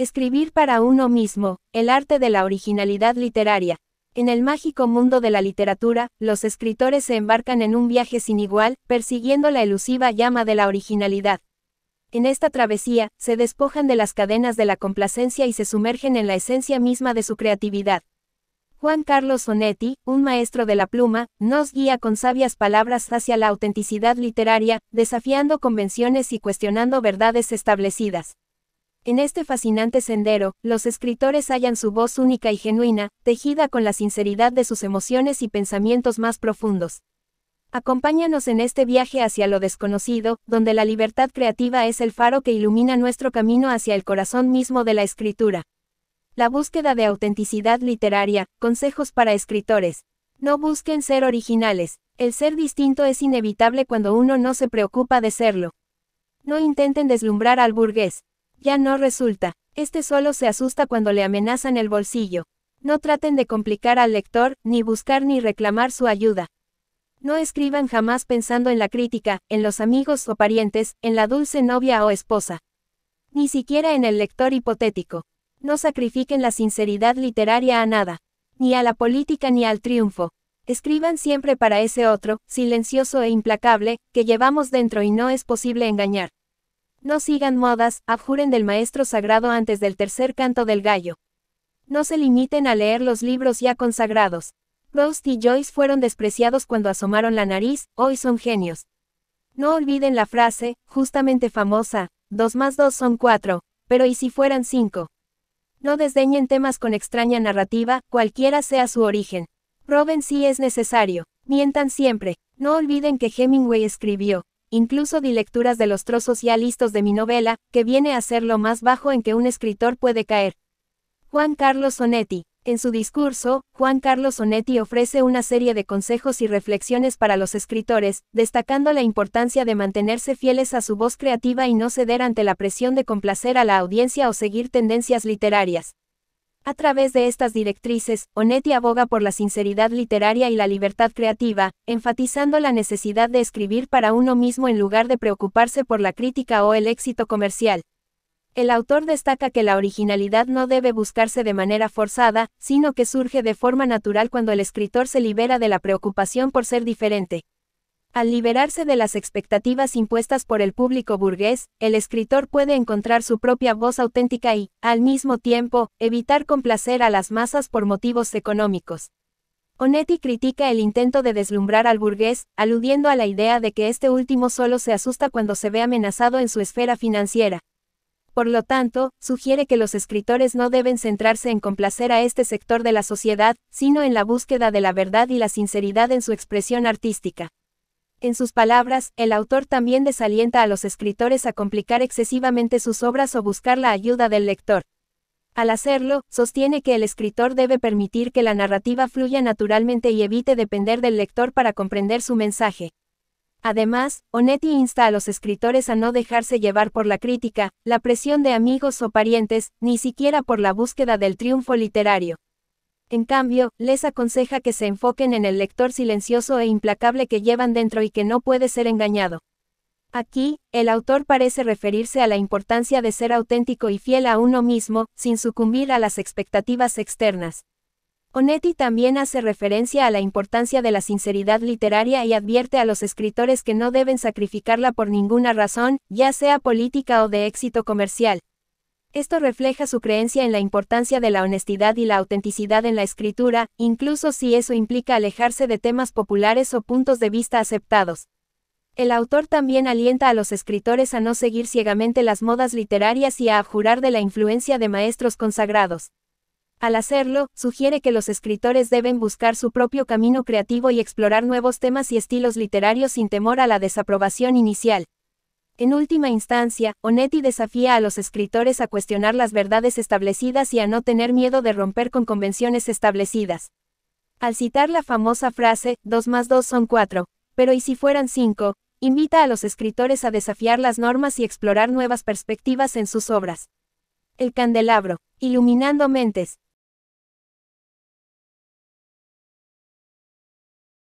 Escribir para uno mismo, el arte de la originalidad literaria. En el mágico mundo de la literatura, los escritores se embarcan en un viaje sin igual, persiguiendo la elusiva llama de la originalidad. En esta travesía, se despojan de las cadenas de la complacencia y se sumergen en la esencia misma de su creatividad. Juan Carlos Sonetti, un maestro de la pluma, nos guía con sabias palabras hacia la autenticidad literaria, desafiando convenciones y cuestionando verdades establecidas. En este fascinante sendero, los escritores hallan su voz única y genuina, tejida con la sinceridad de sus emociones y pensamientos más profundos. Acompáñanos en este viaje hacia lo desconocido, donde la libertad creativa es el faro que ilumina nuestro camino hacia el corazón mismo de la escritura. La búsqueda de autenticidad literaria, consejos para escritores. No busquen ser originales, el ser distinto es inevitable cuando uno no se preocupa de serlo. No intenten deslumbrar al burgués, ya no resulta, este solo se asusta cuando le amenazan el bolsillo. No traten de complicar al lector, ni buscar ni reclamar su ayuda. No escriban jamás pensando en la crítica, en los amigos o parientes, en la dulce novia o esposa. Ni siquiera en el lector hipotético. No sacrifiquen la sinceridad literaria a nada. Ni a la política ni al triunfo. Escriban siempre para ese otro, silencioso e implacable, que llevamos dentro y no es posible engañar. No sigan modas, abjuren del maestro sagrado antes del tercer canto del gallo. No se limiten a leer los libros ya consagrados. Proust y Joyce fueron despreciados cuando asomaron la nariz, hoy son genios. No olviden la frase, justamente famosa, dos más dos son cuatro, pero ¿y si fueran cinco? No desdeñen temas con extraña narrativa, cualquiera sea su origen. Roben si es necesario. Mientan siempre. No olviden que Hemingway escribió, Incluso di lecturas de los trozos ya listos de mi novela, que viene a ser lo más bajo en que un escritor puede caer. Juan Carlos Sonetti. En su discurso, Juan Carlos Sonetti ofrece una serie de consejos y reflexiones para los escritores, destacando la importancia de mantenerse fieles a su voz creativa y no ceder ante la presión de complacer a la audiencia o seguir tendencias literarias. A través de estas directrices, Onetti aboga por la sinceridad literaria y la libertad creativa, enfatizando la necesidad de escribir para uno mismo en lugar de preocuparse por la crítica o el éxito comercial. El autor destaca que la originalidad no debe buscarse de manera forzada, sino que surge de forma natural cuando el escritor se libera de la preocupación por ser diferente. Al liberarse de las expectativas impuestas por el público burgués, el escritor puede encontrar su propia voz auténtica y, al mismo tiempo, evitar complacer a las masas por motivos económicos. Onetti critica el intento de deslumbrar al burgués, aludiendo a la idea de que este último solo se asusta cuando se ve amenazado en su esfera financiera. Por lo tanto, sugiere que los escritores no deben centrarse en complacer a este sector de la sociedad, sino en la búsqueda de la verdad y la sinceridad en su expresión artística. En sus palabras, el autor también desalienta a los escritores a complicar excesivamente sus obras o buscar la ayuda del lector. Al hacerlo, sostiene que el escritor debe permitir que la narrativa fluya naturalmente y evite depender del lector para comprender su mensaje. Además, Onetti insta a los escritores a no dejarse llevar por la crítica, la presión de amigos o parientes, ni siquiera por la búsqueda del triunfo literario. En cambio, les aconseja que se enfoquen en el lector silencioso e implacable que llevan dentro y que no puede ser engañado. Aquí, el autor parece referirse a la importancia de ser auténtico y fiel a uno mismo, sin sucumbir a las expectativas externas. Onetti también hace referencia a la importancia de la sinceridad literaria y advierte a los escritores que no deben sacrificarla por ninguna razón, ya sea política o de éxito comercial. Esto refleja su creencia en la importancia de la honestidad y la autenticidad en la escritura, incluso si eso implica alejarse de temas populares o puntos de vista aceptados. El autor también alienta a los escritores a no seguir ciegamente las modas literarias y a abjurar de la influencia de maestros consagrados. Al hacerlo, sugiere que los escritores deben buscar su propio camino creativo y explorar nuevos temas y estilos literarios sin temor a la desaprobación inicial. En última instancia, Onetti desafía a los escritores a cuestionar las verdades establecidas y a no tener miedo de romper con convenciones establecidas. Al citar la famosa frase, 2 más 2 son 4, pero ¿y si fueran 5? invita a los escritores a desafiar las normas y explorar nuevas perspectivas en sus obras. El candelabro, iluminando mentes,